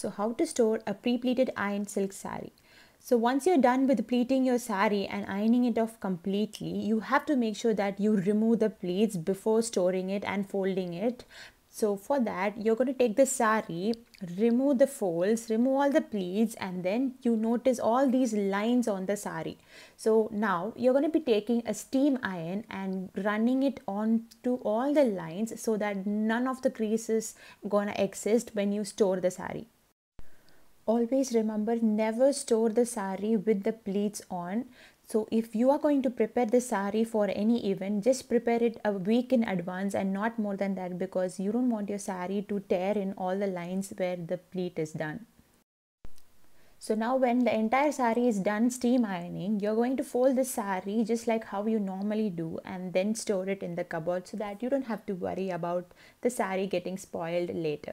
So how to store a pre-pleated iron silk sari. So once you're done with pleating your sari and ironing it off completely, you have to make sure that you remove the pleats before storing it and folding it. So for that, you're going to take the sari, remove the folds, remove all the pleats and then you notice all these lines on the sari. So now you're going to be taking a steam iron and running it on to all the lines so that none of the creases going to exist when you store the sari always remember never store the sari with the pleats on so if you are going to prepare the sari for any event just prepare it a week in advance and not more than that because you don't want your sari to tear in all the lines where the pleat is done so now when the entire sari is done steam ironing, you're going to fold the sari just like how you normally do and then store it in the cupboard so that you don't have to worry about the sari getting spoiled later.